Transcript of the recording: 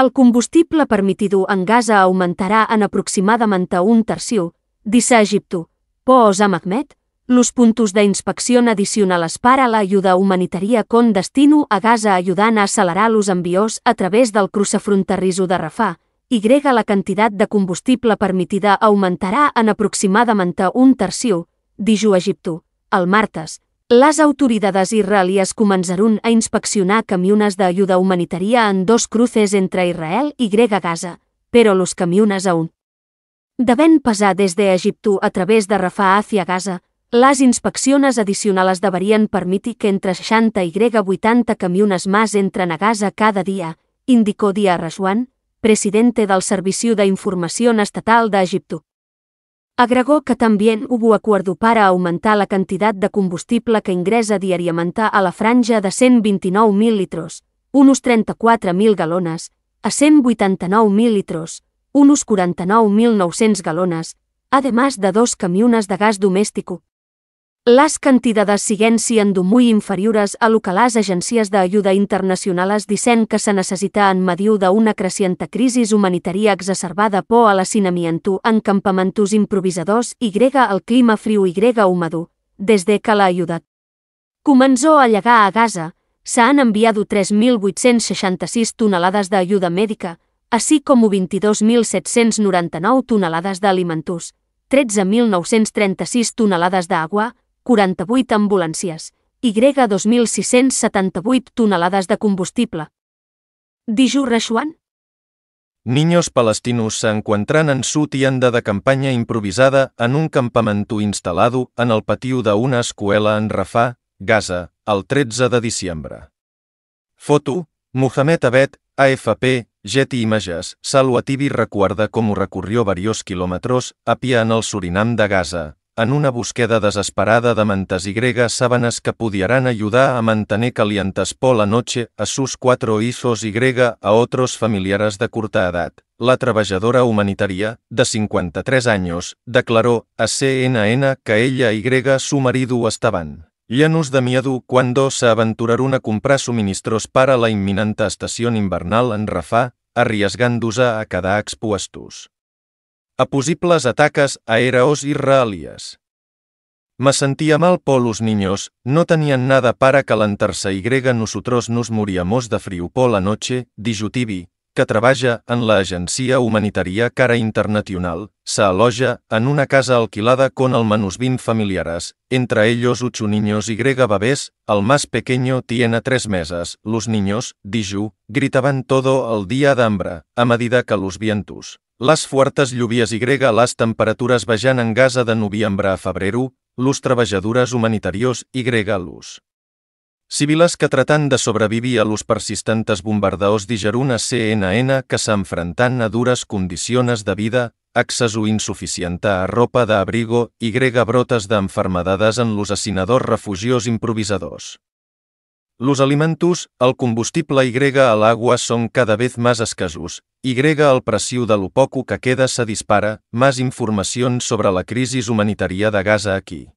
El combustible permitido en Gaza augmentarà en aproximadament un terciu, disse Egipto. Pos a Ahmed, los puntos de inspección adicionales para la ayuda humanitaria con destino a Gaza ayudan a acelerar los enviós a través del cruce fronterizo de Rafah, y la cantidad de combustible permitida aumentará en aproximadament un tercio, dijo Egipto, el martes, Las autoridades israelíes començaran a inspeccionar camiones de humanitària en dos cruces entre Israel Grega Gaza, però los camiones aún deben pesar des d'Egipto a través de Rafah hacia Gaza. Las inspeccions addicionals deverien permitir que entre 60 i 80 camiones més entren a Gaza cada dia, indicó Dia Rajuan, presidente del Servicio de Información Estatal d'Egipto. Agregó que també hubo acuerdo para aumentar la cantidad de combustible que ingresa diàriament a la franja de 129.000 litros, unos 34.000 galones, a 189.000 litros, unos 49.900 galones, además de dos camiones de gas doméstico, Las cantidades siguen do muy inferiores a lo que las agencias de ayuda internacionales dicen que se necesita en mediu d'una creciente crisi humanitària exacerbada por a l'assinamiento en campamentos improvisadors i grega al clima friu i grega húmedo, desde que la ajuda comenzó a llegar a Gaza, s'han enviat 3.866 tonelades d'ajuda mèdica, així com 22.799 tonelades alimentos, 13.936 tonelades d'aigua, 48 ambulàncies i 2.678 tonelades de combustible. Dijur Rashuan? Niños palestinos se encuentran en su tienda de campaña improvisada en un campamento instalado en el patio de una escuela en Rafah, Gaza, el 13 de diciembre. Foto, Mohamed Abed, AFP, Getty Images, Salwatibi recuerda cómo recorrió varios kilómetros a pie en el Surinam de Gaza, en una búsqueda desesperada de mantas y gregas sábanas que pudieran ayudar a mantener calientes por la noche a sus cuatro hijos y grega a otros familiares de corta edad. La trabajadora humanitaria, de 53 años, declaró a CNN que ella y grega su marido estaban llenos de miedo cuando se aventuraron a comprar suministros para la inminente estación invernal en Rafah, arriesgándose a quedar expuestos a possibles ataques aèreos israelíes. Me sentia mal por los niños, no tenien nada para calentar-se i grega nosotros nos moríamos de frío por la noche, dijo Tibi, que treballa en l'Agència Humanitària Cara Internacional, s'aloja en una casa alquilada con al menos 20 familiares, entre ellos 8 niños y grega bebés, el más pequeño tiene 3 meses, los niños, diju, gritaban todo el día de hambre, a medida que los vientos, les fuertes lluvias y grega las temperaturas bajan en gasa de novembre a febrero, los treballadores humanitarios y grega los. Civiles que tratan de sobrevivir a los persistentes bombardeos de a CNN que s'enfrenten a dures condicions de vida, acceso insuficiente a ropa de abrigo y brotes d'enfermedades en los assinadors refugiós improvisadors. Los alimentos, el combustible y a l'agua son cada vez más escasos, y el precio de lo poco que queda se dispara, más información sobre la crisis humanitaria de Gaza aquí.